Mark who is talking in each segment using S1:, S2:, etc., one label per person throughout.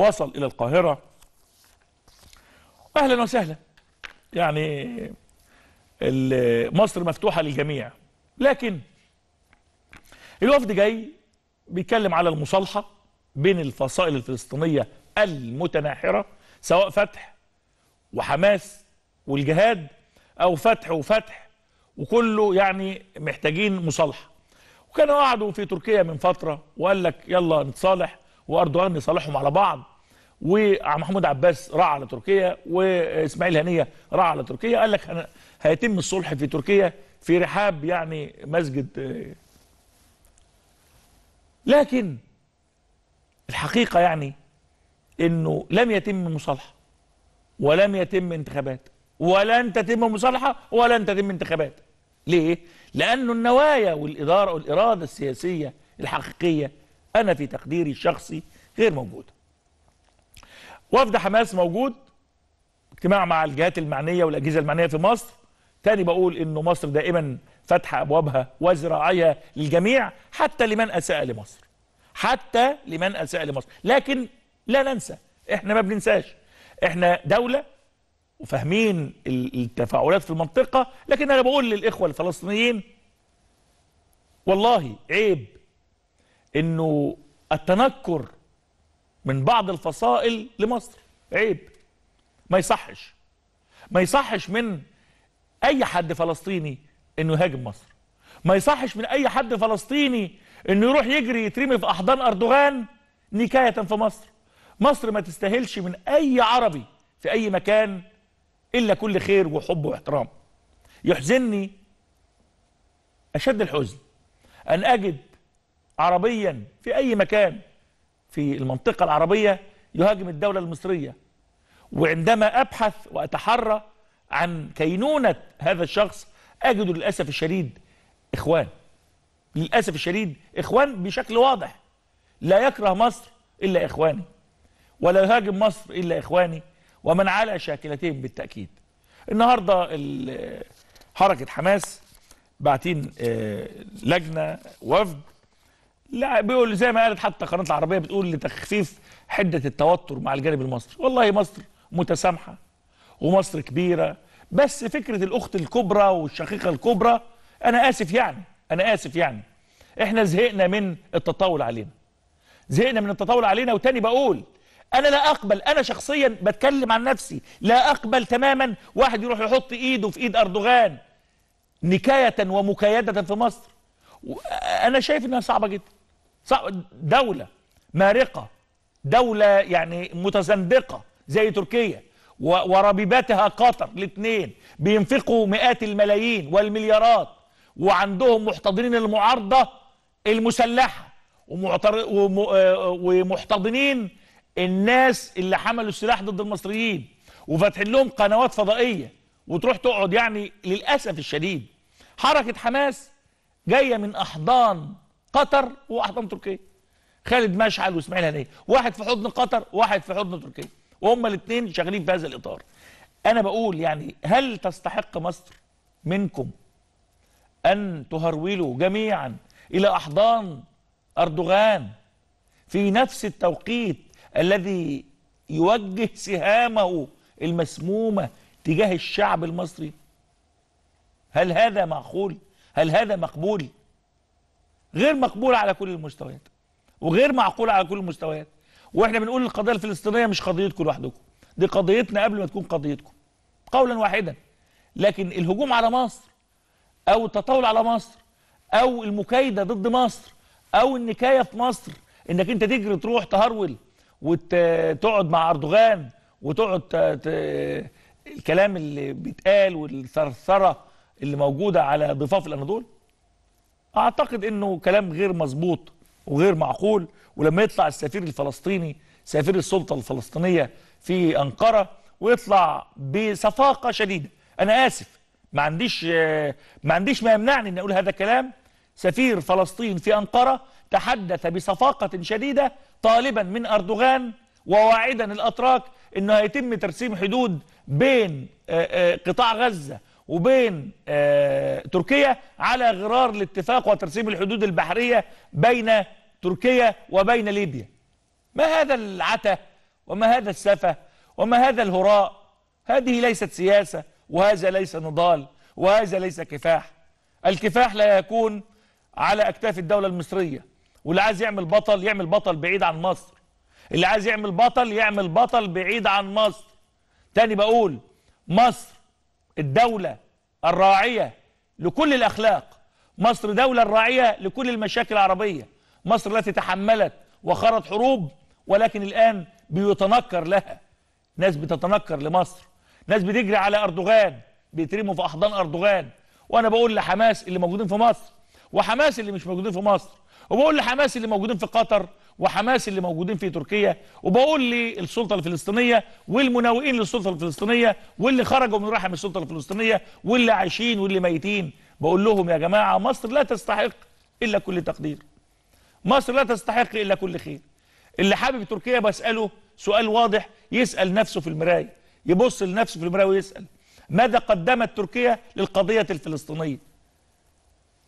S1: وصل إلى القاهرة أهلا وسهلا يعني مصر مفتوحة للجميع لكن الوفد جاي بيتكلم على المصالحة بين الفصائل الفلسطينية المتناحرة سواء فتح وحماس والجهاد أو فتح وفتح وكله يعني محتاجين مصالحة وكانوا قعدوا في تركيا من فترة وقال لك يلا نتصالح واردوغان يصالحهم على بعض ومحمود عباس راعى على تركيا واسماعيل هنيه راعى على تركيا قال لك هيتم الصلح في تركيا في رحاب يعني مسجد لكن الحقيقه يعني انه لم يتم مصالحه ولم يتم انتخابات ولن تتم مصالحه ولن تتم انتخابات ليه؟ لانه النوايا والاداره والاراده السياسيه الحقيقيه أنا في تقديري الشخصي غير موجودة وفد حماس موجود اجتماع مع الجهات المعنية والأجهزة المعنية في مصر تاني بقول إنه مصر دائما فاتحة أبوابها وزراعيها للجميع حتى لمن أساء لمصر حتى لمن أساء لمصر لكن لا ننسى احنا ما بننساش احنا دولة وفاهمين التفاعلات في المنطقة لكن أنا بقول للإخوة الفلسطينيين والله عيب انه التنكر من بعض الفصائل لمصر عيب ما يصحش ما يصحش من اي حد فلسطيني انه يهاجم مصر ما يصحش من اي حد فلسطيني انه يروح يجري يترمي في احضان اردوغان نكايه في مصر مصر ما تستاهلش من اي عربي في اي مكان الا كل خير وحب واحترام يحزنني اشد الحزن ان اجد عربيا في أي مكان في المنطقة العربية يهاجم الدولة المصرية وعندما أبحث وأتحرى عن كينونة هذا الشخص أجد للأسف الشديد إخوان للأسف الشديد إخوان بشكل واضح لا يكره مصر إلا إخواني ولا يهاجم مصر إلا إخواني ومن على شاكلتهم بالتأكيد النهاردة حركة حماس بعتين آه، لجنة وفد لا بيقول زي ما قالت حتى قناه العربيه بتقول لتخفيف حده التوتر مع الجانب المصري والله مصر متسامحه ومصر كبيره بس فكره الاخت الكبرى والشقيقه الكبرى انا اسف يعني انا اسف يعني احنا زهقنا من التطاول علينا زهقنا من التطاول علينا وتاني بقول انا لا اقبل انا شخصيا بتكلم عن نفسي لا اقبل تماما واحد يروح يحط ايده في ايد اردوغان نكايه ومكايده في مصر انا شايف انها صعبه جدا دولة مارقة دولة يعني متزندقة زي تركيا وربيباتها قطر الاثنين بينفقوا مئات الملايين والمليارات وعندهم محتضنين المعارضة المسلحة آه، ومحتضنين الناس اللي حملوا السلاح ضد المصريين وفاتحين لهم قنوات فضائية وتروح تقعد يعني للأسف الشديد حركة حماس جاية من أحضان قطر وحضن تركيا خالد مشعل واسماعيل هنيه واحد في حضن قطر واحد في حضن تركيا وهم الاثنين شغالين في هذا الاطار انا بقول يعني هل تستحق مصر منكم ان تهرولوا جميعا الى احضان اردوغان في نفس التوقيت الذي يوجه سهامه المسمومه تجاه الشعب المصري هل هذا معقول هل هذا مقبول غير مقبول على كل المستويات وغير معقول على كل المستويات واحنا بنقول القضية الفلسطينية مش قضيتكم لوحدكم دي قضيتنا قبل ما تكون قضيتكم قولا واحدا لكن الهجوم على مصر او التطاول على مصر او المكايدة ضد مصر او النكاية في مصر انك انت تجري تروح تهرول وتقعد مع اردوغان وتقعد ت... الكلام اللي بيتقال والثرثره اللي موجوده على ضفاف الاناضول اعتقد انه كلام غير مظبوط وغير معقول ولما يطلع السفير الفلسطيني سفير السلطه الفلسطينيه في انقره ويطلع بصفاقه شديده انا اسف ما عنديش ما عنديش ما يمنعني ان اقول هذا الكلام سفير فلسطين في انقره تحدث بصفاقه شديده طالبا من اردوغان وواعدا الاتراك انه هيتم ترسيم حدود بين آه، آه، قطاع غزه وبين آه، تركيا على غرار الاتفاق وترسيم الحدود البحرية بين تركيا وبين ليبيا ما هذا العتة وما هذا السفة وما هذا الهراء هذه ليست سياسة وهذا ليس نضال وهذا ليس كفاح الكفاح لا يكون على أكتاف الدولة المصرية واللي عايز يعمل بطل يعمل بطل بعيد عن مصر اللي عايز يعمل بطل يعمل بطل بعيد عن مصر تاني بقول مصر الدولة الراعية لكل الأخلاق مصر دولة الراعية لكل المشاكل العربية مصر التي تحملت وخرت حروب ولكن الآن بيتنكر لها ناس بتتنكر لمصر ناس بتجري على أردوغان بيترموا في أحضان أردوغان وأنا بقول لحماس اللي موجودين في مصر وحماس اللي مش موجودين في مصر وبقول لحماس اللي موجودين في قطر وحماس اللي موجودين في تركيا وبقول للسلطه الفلسطينيه والمناوئين للسلطه الفلسطينيه واللي خرجوا من رحم السلطه الفلسطينيه واللي عايشين واللي ميتين بقول لهم يا جماعه مصر لا تستحق الا كل تقدير. مصر لا تستحق الا كل خير. اللي حابب تركيا بساله سؤال واضح يسال نفسه في المرايه، يبص لنفسه في المرايه ويسال ماذا قدمت تركيا للقضيه الفلسطينيه؟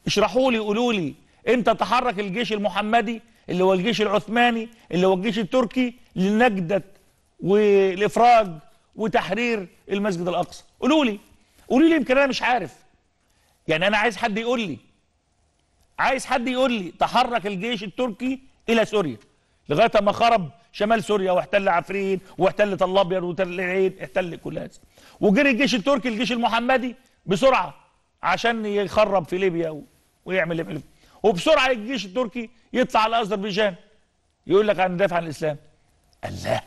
S1: اشرحوا لي قولوا لي امتى تحرك الجيش المحمدي اللي هو الجيش العثماني اللي هو الجيش التركي لنجدة والإفراج وتحرير المسجد الأقصى قولوا لي قولوا لي يمكن أنا مش عارف يعني أنا عايز حد يقول لي عايز حد يقول لي تحرك الجيش التركي إلى سوريا لغاية ما خرب شمال سوريا واحتل عفرين واحتل طل ابيض واحتل العين احتل كل هذا وجري الجيش التركي الجيش المحمدي بسرعه عشان يخرب في ليبيا ويعمل اللي وبسرعه الجيش التركي يطلع على اذربيجان يقول لك هندافع عن الاسلام الله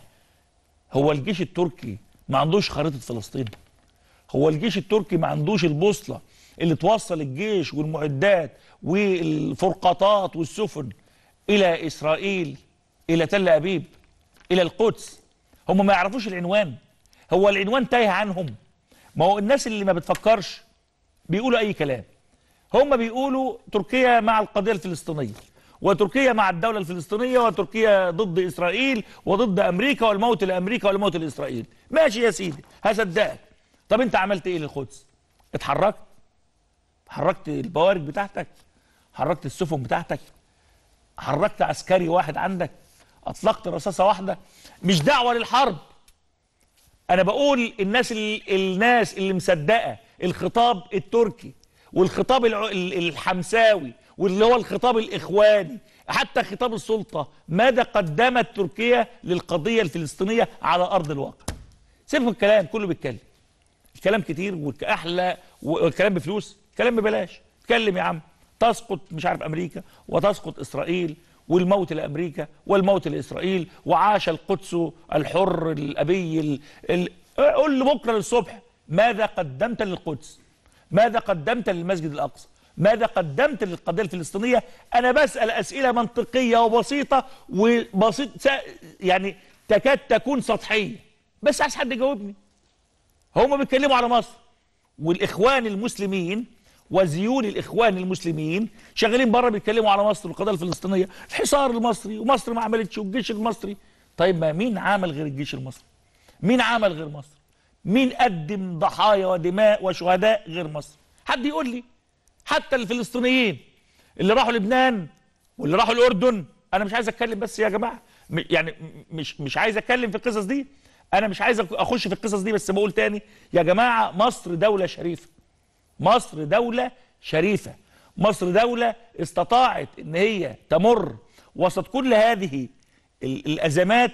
S1: هو الجيش التركي ما عندوش خريطه فلسطين هو الجيش التركي ما عندوش البوصله اللي توصل الجيش والمعدات والفرقاطات والسفن الى اسرائيل الى تل ابيب الى القدس هم ما يعرفوش العنوان هو العنوان تايه عنهم ما هو الناس اللي ما بتفكرش بيقولوا اي كلام هم بيقولوا تركيا مع القضية الفلسطينية وتركيا مع الدولة الفلسطينية وتركيا ضد إسرائيل وضد أمريكا والموت لأمريكا والموت لإسرائيل ماشي يا سيدي هصدقك طب أنت عملت إيه للقدس اتحركت حركت البوارج بتاعتك حركت السفن بتاعتك حركت عسكري واحد عندك أطلقت رصاصة واحدة مش دعوة للحرب أنا بقول الناس اللي الناس اللي مصدقة الخطاب التركي والخطاب الحمساوي واللي هو الخطاب الإخواني حتى خطاب السلطة ماذا قدمت تركيا للقضية الفلسطينية على أرض الواقع سيبكم الكلام كله بيتكلم الكلام كتير وأحلى والكلام بفلوس الكلام ببلاش اتكلم يا عم تسقط مش عارف أمريكا وتسقط إسرائيل والموت لأمريكا والموت لإسرائيل وعاش القدس الحر الأبي ال... ال... قول بكرة للصبح ماذا قدمت للقدس ماذا قدمت للمسجد الأقصى ماذا قدمت للقضية الفلسطينية أنا بسأل أسئلة منطقية وبسيطة وبسيط يعني تكاد تكون سطحية بس عايز حد يجاوبني هم بيتكلموا على مصر والإخوان المسلمين وزيون الإخوان المسلمين شغالين بره بيتكلموا على مصر والقضية الفلسطينية الحصار المصري ومصر ما عملتش والجيش المصري طيب ما مين عمل غير الجيش المصري مين عمل غير مصر مين قدم ضحايا ودماء وشهداء غير مصر حد يقول لي حتى الفلسطينيين اللي راحوا لبنان واللي راحوا الاردن انا مش عايز اتكلم بس يا جماعه يعني مش مش عايز اتكلم في القصص دي انا مش عايز اخش في القصص دي بس بقول تاني يا جماعه مصر دوله شريفه مصر دوله شريفه مصر دوله استطاعت ان هي تمر وسط كل هذه الازمات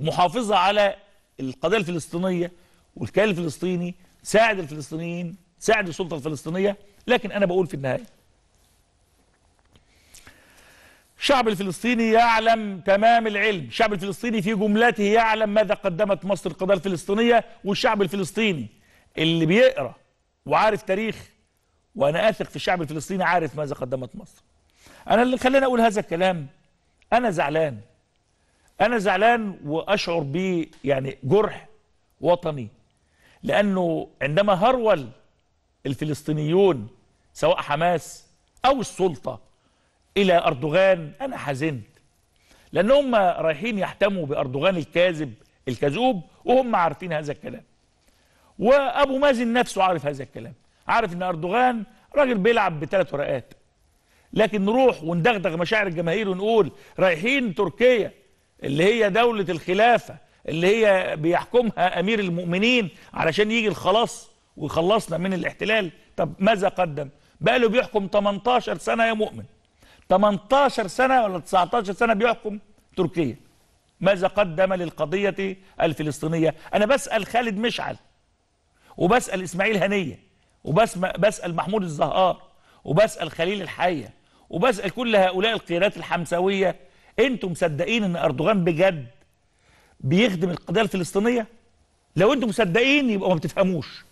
S1: محافظه على القضيه الفلسطينيه والكيان الفلسطيني ساعد الفلسطينيين ساعد السلطة الفلسطينية لكن أنا بقول في النهاية الشعب الفلسطيني يعلم تمام العلم الشعب الفلسطيني في جملته يعلم ماذا قدمت مصر القضيه الفلسطينية والشعب الفلسطيني اللي بيقرأ وعارف تاريخ وأنا أثق في الشعب الفلسطيني عارف ماذا قدمت مصر أنا اللي خلاني أقول هذا الكلام أنا زعلان أنا زعلان وأشعر ب يعني جرح وطني لأنه عندما هرول الفلسطينيون سواء حماس أو السلطة إلى أردوغان أنا حزنت لأن هم رايحين يحتموا بأردوغان الكاذب الكذوب وهم عارفين هذا الكلام وأبو مازن نفسه عارف هذا الكلام عارف أن أردوغان راجل بيلعب بثلاث ورقات لكن نروح وندغدغ مشاعر الجماهير ونقول رايحين تركيا اللي هي دولة الخلافة اللي هي بيحكمها امير المؤمنين علشان يجي الخلاص ويخلصنا من الاحتلال طب ماذا قدم بقى له بيحكم 18 سنه يا مؤمن 18 سنه ولا 19 سنه بيحكم تركيا ماذا قدم للقضيه الفلسطينيه انا بسال خالد مشعل وبسال اسماعيل هنيه وبسال محمود الزهار وبسال خليل الحيه وبسال كل هؤلاء القيادات الحمساويه انتم مصدقين ان اردوغان بجد بيخدم القضيه الفلسطينيه لو انتم مصدقين يبقى ما بتفهموش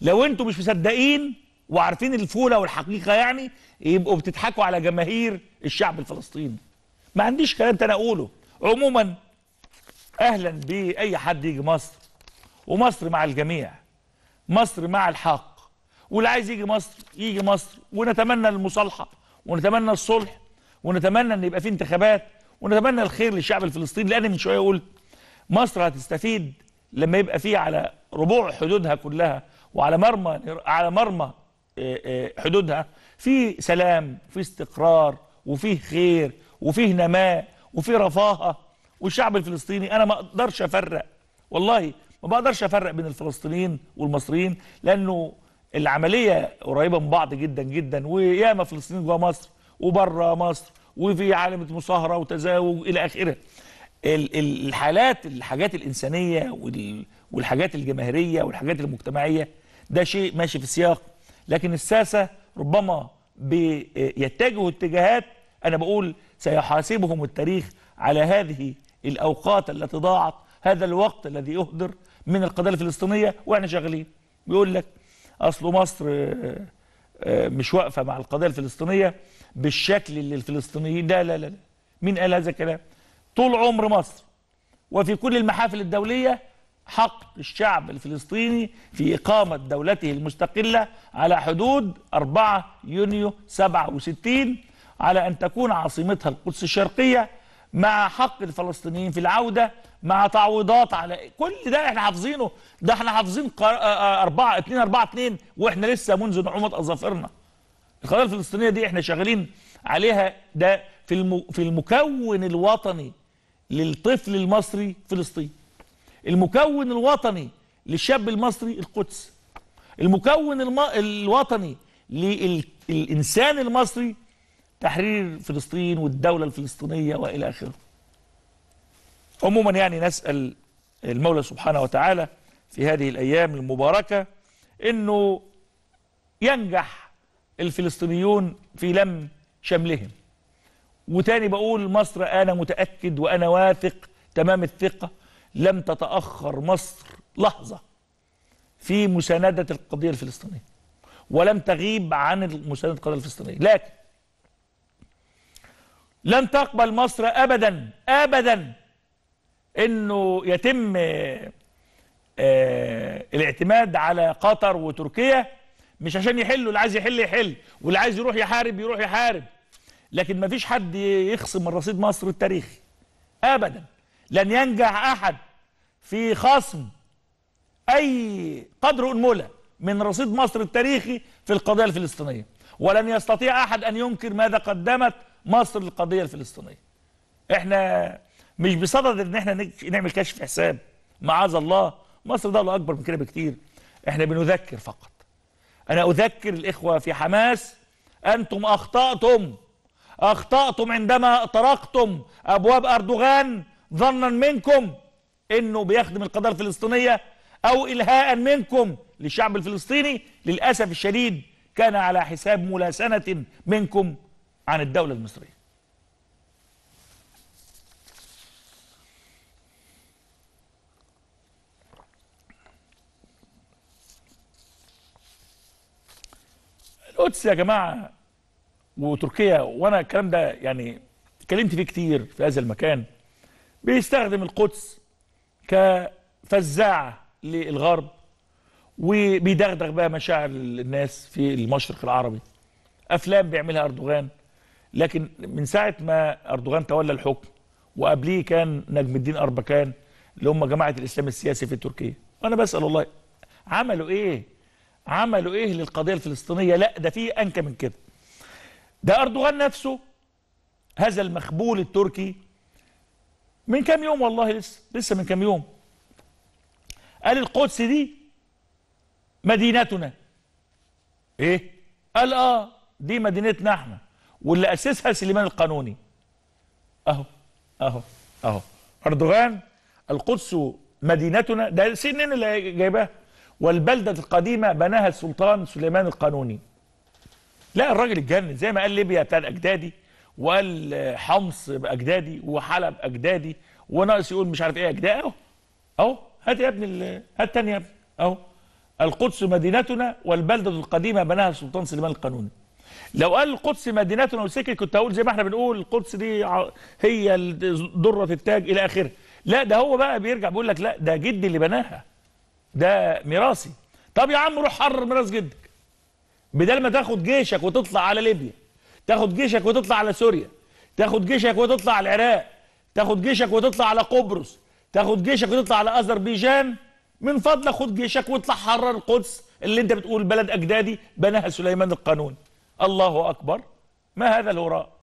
S1: لو انتم مش مصدقين وعارفين الفوله والحقيقه يعني يبقوا بتضحكوا على جماهير الشعب الفلسطيني ما عنديش كلام تاني اقوله عموما اهلا باي حد يجي مصر ومصر مع الجميع مصر مع الحق واللي عايز يجي مصر يجي مصر ونتمنى المصالحه ونتمنى الصلح ونتمنى ان يبقى في انتخابات ونتمنى الخير للشعب الفلسطيني لان من شويه قلت مصر هتستفيد لما يبقى فيه على ربوع حدودها كلها وعلى مرمى على مرمى آه، آه، حدودها في سلام وفي استقرار وفيه خير وفيه نماء وفيه رفاهه والشعب الفلسطيني انا ما اقدرش افرق والله ما بقدرش افرق بين الفلسطينيين والمصريين لانه العمليه قريبه من بعض جدا جدا وياما فلسطينيين جوه مصر وبره مصر وفي عالمة مصاهره وتزاوج الى اخره الحالات الحاجات الإنسانية والحاجات الجماهيرية والحاجات المجتمعية ده شيء ماشي في سياق لكن الساسة ربما يتجهوا اتجاهات أنا بقول سيحاسبهم التاريخ على هذه الأوقات التي ضاعت هذا الوقت الذي يهدر من القضية الفلسطينية وإحنا شغالين بيقول لك أصل مصر آه، آه، مش واقفة مع القضية الفلسطينية بالشكل اللي الفلسطينيين ده لا لا لا مين قال هذا الكلام طول عمر مصر وفي كل المحافل الدولية حق الشعب الفلسطيني في إقامة دولته المستقلة على حدود 4 يونيو 67 على أن تكون عاصمتها القدس الشرقية مع حق الفلسطينيين في العودة مع تعويضات على كل ده احنا حافظينه ده احنا حافظين 4 2 4 2 واحنا لسه منذ نعومة أظافرنا القضية الفلسطينية دي احنا شغالين عليها ده في في المكون الوطني للطفل المصري فلسطين المكون الوطني للشاب المصري القدس المكون الم... الوطني للإنسان لل... المصري تحرير فلسطين والدولة الفلسطينية وإلى آخره عموما يعني نسأل المولى سبحانه وتعالى في هذه الأيام المباركة أنه ينجح الفلسطينيون في لم شملهم وتاني بقول مصر أنا متأكد وأنا واثق تمام الثقة لم تتأخر مصر لحظة في مساندة القضية الفلسطينية ولم تغيب عن مساندة القضية الفلسطينية لكن لن تقبل مصر أبدا أبدا أنه يتم آه، الاعتماد على قطر وتركيا مش عشان يحلوا اللي عايز يحل يحل واللي عايز يروح يحارب يروح يحارب لكن ما فيش حد يخصم من رصيد مصر التاريخي ابدا لن ينجح احد في خصم اي قدر انمله من رصيد مصر التاريخي في القضيه الفلسطينيه ولن يستطيع احد ان ينكر ماذا قدمت مصر للقضيه الفلسطينيه احنا مش بصدد ان احنا نعمل كشف حساب معاذ الله مصر دوله اكبر من كده بكتير احنا بنذكر فقط انا اذكر الاخوه في حماس انتم اخطاتم أخطأتم عندما طرقتم أبواب أردوغان ظنا منكم أنه بيخدم القضية الفلسطينية أو إلهاء منكم للشعب الفلسطيني للأسف الشديد كان على حساب ملاسنة منكم عن الدولة المصرية القدس يا جماعة وتركيا وانا الكلام ده يعني اتكلمت فيه كتير في هذا المكان بيستخدم القدس كفزاعه للغرب وبيدغدغ بقى مشاعر الناس في المشرق العربي افلام بيعملها اردوغان لكن من ساعه ما اردوغان تولى الحكم وقبليه كان نجم الدين اربكان اللي هم جماعه الاسلام السياسي في تركيا وانا بسال الله عملوا ايه عملوا ايه للقضيه الفلسطينيه لا ده في انكى من كده ده أردوغان نفسه هذا المخبول التركي من كام يوم والله لسه لسه من كام يوم قال القدس دي مدينتنا ايه قال اه دي مدينتنا احنا واللي اسسها سليمان القانوني اهو اهو اهو اردوغان القدس مدينتنا ده سنين اللي جايباها والبلده القديمه بناها السلطان سليمان القانوني لا الراجل اتجنن زي ما قال ليبيا بتاعت اجدادي وقال حمص باجدادي وحلب اجدادي وناقص يقول مش عارف ايه اجدادي اهو اهو هات يا ابني هات تاني يا ابني اهو القدس مدينتنا والبلدة القديمة بناها السلطان سليمان القانوني لو قال القدس مدينتنا وسكت كنت هقول زي ما احنا بنقول القدس دي هي درة التاج إلى آخره لا ده هو بقى بيرجع بيقول لك لا ده جدي اللي بناها ده ميراثي طب يا عم روح حرر ميراث جدك بدل ما تاخد جيشك وتطلع على ليبيا تاخد جيشك وتطلع على سوريا تاخد جيشك وتطلع على العراق تاخد جيشك وتطلع على قبرص تاخد جيشك وتطلع على اذربيجان من فضلك خد جيشك واطلع حرر القدس اللي انت بتقول بلد اجدادي بناها سليمان القانوني الله اكبر ما هذا الهراء